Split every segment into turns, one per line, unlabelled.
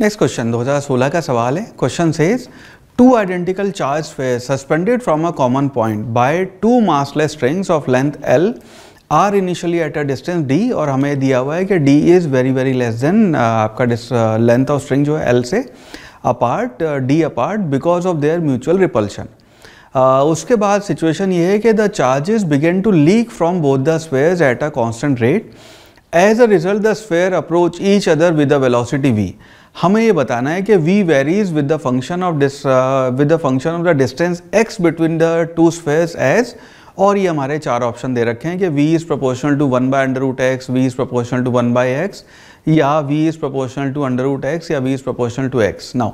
next question 2016 का सवाल है question says two identical charged spheres suspended from a common point by two massless strings of length l are initially at a distance d और हमें दिया हुआ है कि d is very very less than आपका लेंथ ऑफ स्ट्रिंग जो है l से apart d apart because of their mutual repulsion उसके बाद सिचुएशन ये है कि the charges begin to leak from both the swear at a constant rate as a result the spheres approach each other with the velocity v हमें ये बताना है कि v varies with the function of with the function of the distance x between the two spheres as और ये हमारे चार option दे रखे हैं कि v is proportional to one by under root x, v is proportional to one by x या v is proportional to under root x या v is proportional to x now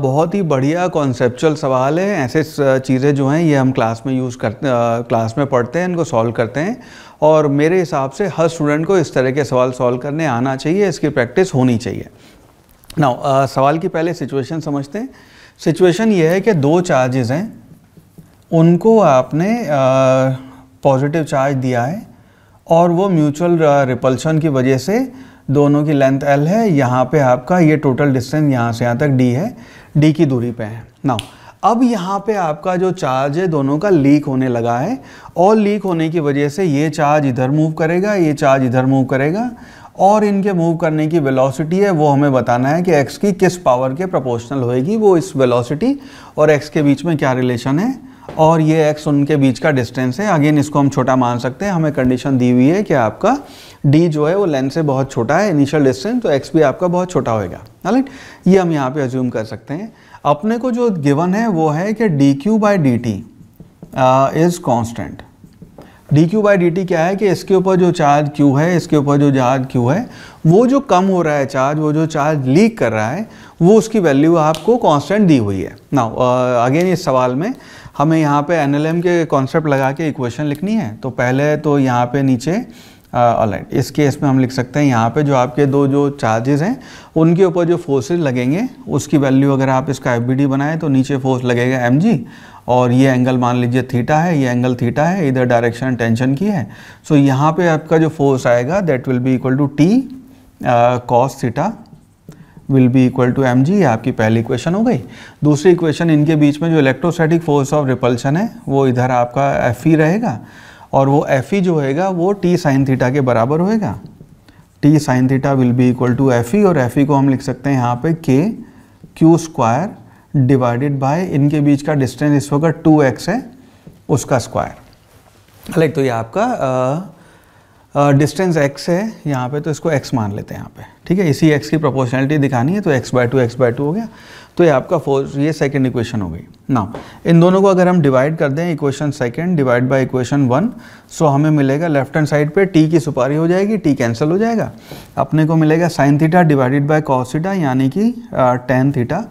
बहुत ही बढ़िया कॉन्सेप्चुअल सवाल है ऐसे uh, चीज़ें जो हैं ये हम क्लास में यूज़ करते क्लास uh, में पढ़ते हैं इनको सॉल्व करते हैं और मेरे हिसाब से हर स्टूडेंट को इस तरह के सवाल सॉल्व करने आना चाहिए इसकी प्रैक्टिस होनी चाहिए नाउ uh, सवाल की पहले सिचुएशन समझते हैं सिचुएशन ये है कि दो चार्जेस हैं उनको आपने पॉजिटिव uh, चार्ज दिया है और वो म्यूचुअल रिपल्शन uh, की वजह से दोनों की लेंथ एल है यहाँ पे आपका ये टोटल डिस्टेंस यहाँ से यहाँ तक डी है डी की दूरी पे है नाउ अब यहाँ पे आपका जो चार्ज है दोनों का लीक होने लगा है और लीक होने की वजह से ये चार्ज इधर मूव करेगा ये चार्ज इधर मूव करेगा और इनके मूव करने की वेलोसिटी है वो हमें बताना है कि एक्स की किस पावर के प्रोपोर्शनल होएगी वो इस वेलोसिटी और एक्स के बीच में क्या रिलेशन है और ये एक्स उनके बीच का डिस्टेंस है अगेन इसको हम छोटा मान सकते हैं हमें कंडीशन दी हुई है कि आपका डी जो है वो लेंथ से बहुत छोटा है इनिशियल डिस्टेंस तो एक्स भी आपका बहुत छोटा होएगा राइट ये हम यहाँ पर अज्यूम कर सकते हैं अपने को जो गिवन है वो है कि d q by d t is constant d q by d t क्या है कि इसके ऊपर जो चार्ज क्यू है इसके ऊपर जो चार्ज क्यू है वो जो कम हो रहा है चार्ज वो जो चार्ज लीक कर रहा है वो उसकी वैल्यू आपको कांस्टेंट दी हुई है ना अगेन इस सवाल में हमें यहाँ पे एन के कॉन्सेप्ट लगा के इक्वेशन लिखनी है तो पहले तो यहाँ पे नीचे ऑलाइट इस केस में हम लिख सकते हैं यहाँ पे जो आपके दो जो चार्जेस हैं उनके ऊपर जो फोर्सेज लगेंगे उसकी वैल्यू अगर आप इसका एफ बनाएं तो नीचे फोर्स लगेगा एम और ये एंगल मान लीजिए थीटा है ये एंगल थीटा है इधर डायरेक्शन टेंशन की है सो so, यहाँ पे आपका जो फोर्स आएगा that will be equal to T cos theta will be equal to m g आपकी पहली इक्वेशन हो गई दूसरी इक्वेशन इनके बीच में जो इलेक्ट्रोस्टैटिक फोर्स ऑफ रिपल्शन है वो इधर आपका एफ ई रहेगा और वो एफ ई जो होएगा वो टी साइन थीटा के बराबर होएगा T sine theta will be equal to F E और एफ ई को हम लिख सकते हैं यहाँ पे के क्यू स्क्वायर डिवाइडेड बाय इनके बीच का डिस्टेंस इस वक्त टू एक्स है उसका स्क्वायर लाइक तो ये आपका डिस्टेंस एक्स है यहाँ पे तो इसको एक्स मान लेते हैं यहाँ पे ठीक है इसी एक्स की प्रोपोर्शनलिटी दिखानी है तो x by two x by two हो गया तो ये आपका फोर ये सेकेंड इक्वेशन हो गई ना इन दोनों को अगर हम डिवाइड कर दें equation second divide by equation one so हमें मिलेगा लेफ्ट हैंड साइड पे टी की सुपारी हो जाएगी टी कैंसिल हो जाएगा अपने को मिलेगा sine theta divided by cos theta यानी कि tan theta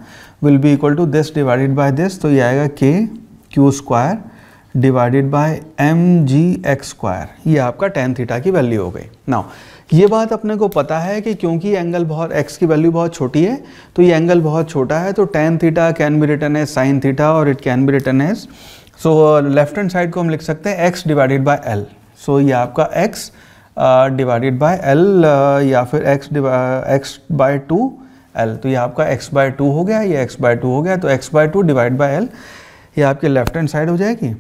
will be equal to this divided by this तो ये आएगा k q square divided by m g x square ये आपका टेन थीटा की वैल्यू हो गई नाउ ये बात अपने को पता है कि क्योंकि एंगल बहुत एक्स की वैल्यू बहुत छोटी है तो ये एंगल बहुत छोटा है तो tan theta can be written as sine theta और it can be written as so left hand side को हम लिख सकते हैं x divided by l so ये आपका एक्स डिवाइडेड बाय एल या फिर x x by two l तो ये आपका एक्स बाय टू हो गया ये एक्स बाय टू हो गया तो x by two divide by l ये आपके लेफ्ट हैंड साइड हो जाएगी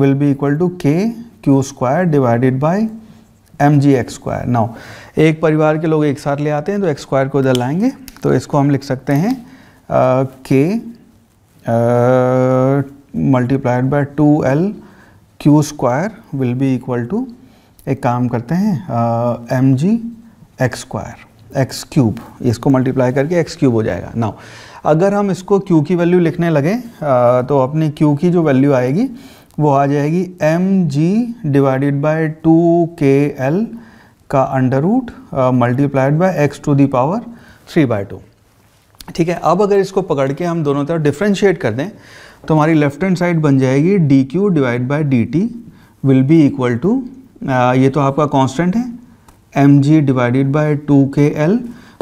will be equal to k q square divided by m g x square now एक परिवार के लोग एक साथ ले आते हैं तो एक्स स्क्वायर को इधर लाएंगे तो इसको हम लिख सकते हैं k multiplied by two l q square will be equal to एक काम करते हैं m g x square x cube इसको मल्टीप्लाई करके एक्स क्यूब हो जाएगा नाउ अगर हम इसको क्यू की वैल्यू लिखने लगे तो अपनी क्यू की जो वैल्यू आएगी वो आ जाएगी m g divided by two k l का under root multiplied by x to the power three by two ठीक है अब अगर इसको पकड़ के हम दोनों तरफ डिफ्रेंशिएट कर दें तो हमारी लेफ्ट हैंड साइड बन जाएगी d q divide by d t will be equal to ये तो आपका कांस्टेंट है m g divided by two k l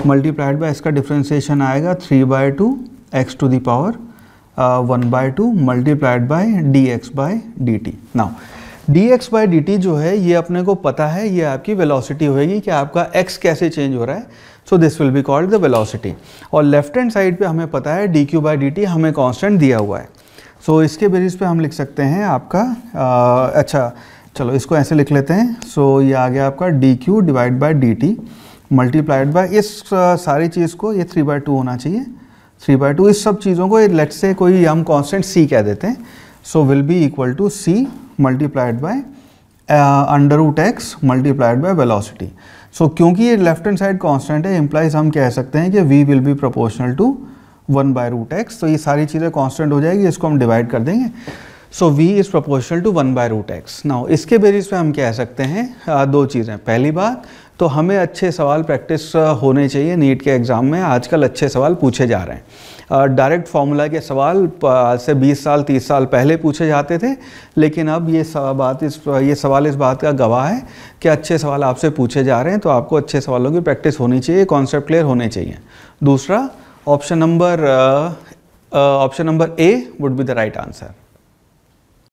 multiplied by इसका डिफ्रेंसीशन आएगा three by two x to the power one by two multiplied by d x by d t now d x by d t जो है ये अपने को पता है ये आपकी वेलोसिटी होगी कि आपका एक्स कैसे चेंज हो रहा है so this will be called the velocity और लेफ्ट हैंड साइड पे हमें पता है d q by d t हमें कॉन्स्टेंट दिया हुआ है सो so, इसके बेसिस पे हम लिख सकते हैं आपका आ, uh, अच्छा चलो इसको ऐसे लिख लेते हैं सो so, ये आ गया आपका d q divide by d t multiplied by इस सारी चीज़ को ये थ्री बाई टू होना चाहिए थ्री बाई टू इस सब चीज़ों को लेट से कोई हम कॉन्स्टेंट सी कह देते हैं so will be equal to C multiplied by under root x multiplied by velocity so क्योंकि ये लेफ्ट हैंड साइड कॉन्स्टेंट है इम्प्लाइज हम कह सकते हैं कि we will be proportional to one by root x तो ये सारी चीज़ें कॉन्स्टेंट हो जाएगी इसको हम डिवाइड कर देंगे so v is proportional to one by root x now इसके बेसिस पे हम कह सकते हैं दो चीज़ें पहली बात तो हमें अच्छे सवाल प्रैक्टिस होने चाहिए नीट के एग्ज़ाम में आजकल अच्छे सवाल पूछे जा रहे हैं डायरेक्ट फार्मूला के सवाल आज से 20 साल 30 साल पहले पूछे जाते थे लेकिन अब ये बात इस ये सवाल इस बात का गवाह है कि अच्छे सवाल आपसे पूछे जा रहे हैं तो आपको अच्छे सवालों की प्रैक्टिस होनी चाहिए कॉन्सेप्ट क्लियर होने चाहिए दूसरा option number option number A would be the right answer